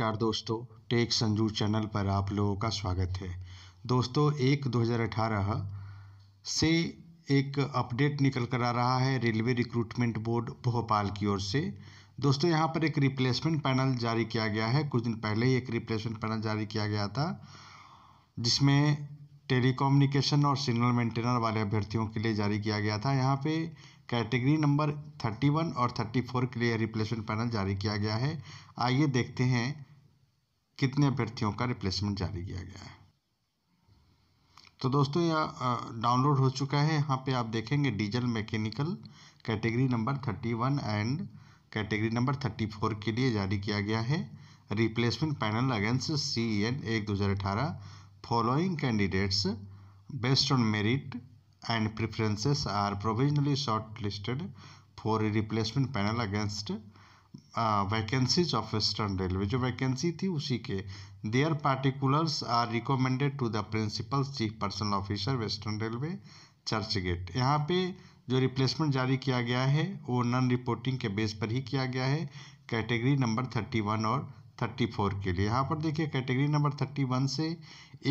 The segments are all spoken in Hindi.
नमस्कार दोस्तों टेक संजू चैनल पर आप लोगों का स्वागत है दोस्तों एक 2018 से एक अपडेट निकल कर आ रहा है रेलवे रिक्रूटमेंट बोर्ड भोपाल की ओर से दोस्तों यहाँ पर एक रिप्लेसमेंट पैनल जारी किया गया है कुछ दिन पहले ही एक रिप्लेसमेंट पैनल जारी किया गया था जिसमें टेलीकम्युनिकेशन और सिग्नल मेंटेनर वाले अभ्यर्थियों के लिए जारी किया गया था यहाँ पे कैटेगरी नंबर थर्टी वन और थर्टी फोर के लिए रिप्लेसमेंट पैनल जारी किया गया है आइए देखते हैं कितने अभ्यर्थियों का रिप्लेसमेंट जारी किया गया है तो दोस्तों यह डाउनलोड हो चुका है यहाँ पे आप देखेंगे diesel mechanical category number thirty one and category number thirty four के लिए जारी किया गया है replacement panel against C N एक दो हज़ार अठारह following candidates based on merit and preferences are provisionally short listed for replacement panel against vacancies of Western Railway जो वैकेंसी थी उसी के their particulars are recommended to the principal chief personnel officer Western Railway Churchgate यहाँ पे जो रिप्लेसमेंट जारी किया गया है वो नॉन रिपोर्टिंग के बेस पर ही किया गया है कैटेगरी नंबर थर्टी वन और थर्टी फोर के लिए यहाँ पर देखिए कैटेगरी नंबर थर्टी वन से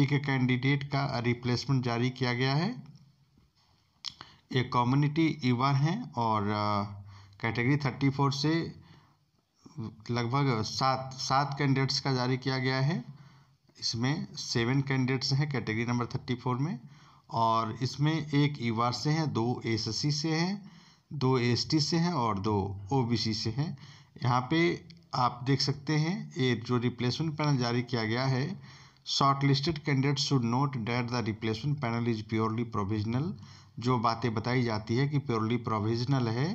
एक कैंडिडेट का रिप्लेसमेंट जारी किया गया है एक कम्युनिटी ईवर हैं और कैटेगरी थर्टी फोर से लगभग सात सात कैंडिडेट्स का जारी किया गया है इसमें सेवन कैंडिडेट्स हैं कैटेगरी नंबर थर्टी फोर में और इसमें एक ई वार से हैं दो एस से हैं दो एस से हैं और दो ओ से हैं यहाँ पे आप देख सकते हैं ये जो रिप्लेसमेंट पैनल जारी किया गया है short listed candidate should note that the replacement panel is purely provisional जो बातें बताई जाती है कि प्योरली प्रोविजनल है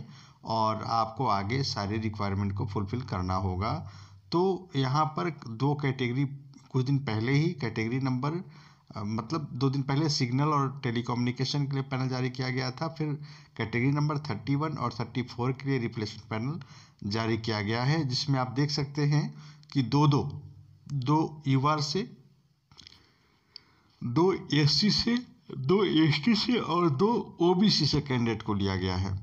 और आपको आगे सारे रिक्वायरमेंट को फुलफ़िल करना होगा तो यहाँ पर दो कैटेगरी कुछ दिन पहले ही कैटेगरी नंबर मतलब दो दिन पहले सिग्नल और टेलीकम्युनिकेशन के लिए पैनल जारी किया गया था फिर कैटेगरी नंबर 31 और 34 के लिए रिप्लेसमेंट पैनल जारी किया गया है जिसमें आप देख सकते हैं कि दो दो दो यूआर से दो एससी से दो एसटी से और दो ओबीसी से कैंडिडेट को लिया गया है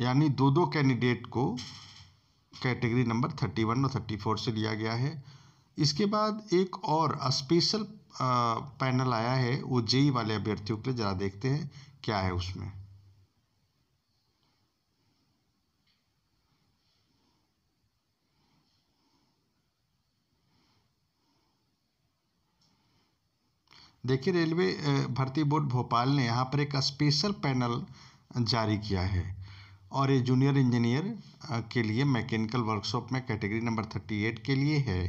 यानी दो दो कैंडिडेट को कैटेगरी नंबर थर्टी वन और थर्टी फोर से लिया गया है इसके बाद एक और स्पेशल पैनल आया है वो जेई वाले अभ्यर्थियों के लिए ज़रा देखते हैं क्या है उसमें देखिए रेलवे भर्ती बोर्ड भोपाल ने यहाँ पर एक स्पेशल पैनल जारी किया है और ये जूनियर इंजीनियर के लिए मैकेनिकल वर्कशॉप में कैटेगरी नंबर थर्टी एट के लिए है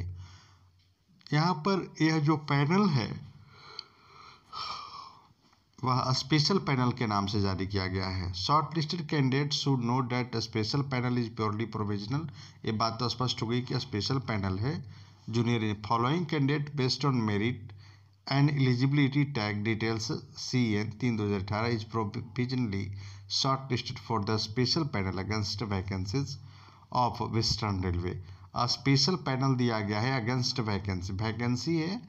यहाँ पर यह जो पैनल है वह स्पेशल पैनल के नाम से जारी किया गया है short listed candidate should know that special panel is purely provisional ये बात तो स्पष्ट हो गई कि स्पेशल पैनल है junior following candidate based on merit and eligibility tag details C N तीन दो हज़ार अठारह is provisionally short listed for the special panel against vacancies of Western Railway special panel दिया गया है अगेंस्ट वैकेंसी वैकेंसी है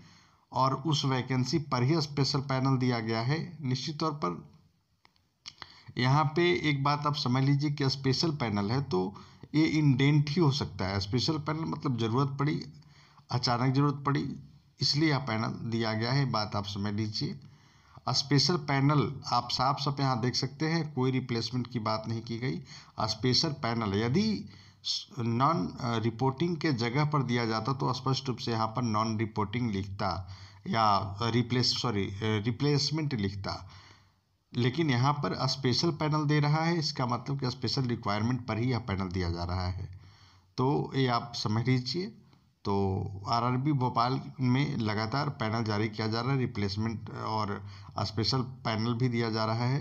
और उस वैकेंसी पर ही स्पेशल पैनल दिया गया है निश्चित तौर पर यहाँ पे एक बात आप समझ लीजिए कि स्पेशल पैनल है तो ये इंडेंट ही हो सकता है स्पेशल पैनल मतलब ज़रूरत पड़ी अचानक ज़रूरत पड़ी इसलिए यह पैनल दिया गया है बात आप समझ लीजिए स्पेशल पैनल आप साफ साफ यहाँ देख सकते हैं कोई रिप्लेसमेंट की बात नहीं की गई स्पेशल पैनल यदि नॉन रिपोर्टिंग के जगह पर दिया जाता तो स्पष्ट रूप से यहाँ पर नॉन रिपोर्टिंग लिखता या रिप्लेस सॉरी रिप्लेसमेंट लिखता लेकिन यहाँ पर स्पेशल पैनल दे रहा है इसका मतलब कि स्पेशल रिक्वायरमेंट पर ही यह पैनल दिया जा रहा है तो ये आप समझ लीजिए तो आरआरबी भोपाल में लगातार पैनल जारी किया जा रहा है रिप्लेसमेंट और स्पेशल पैनल भी दिया जा रहा है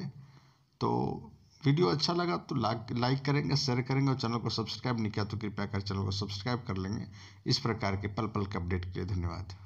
तो वीडियो अच्छा लगा तो लाइक करेंगे शेयर करेंगे और चैनल को सब्सक्राइब नहीं किया तो कृपया कर चैनल को सब्सक्राइब कर लेंगे इस प्रकार के पल पल के अपडेट के लिए धन्यवाद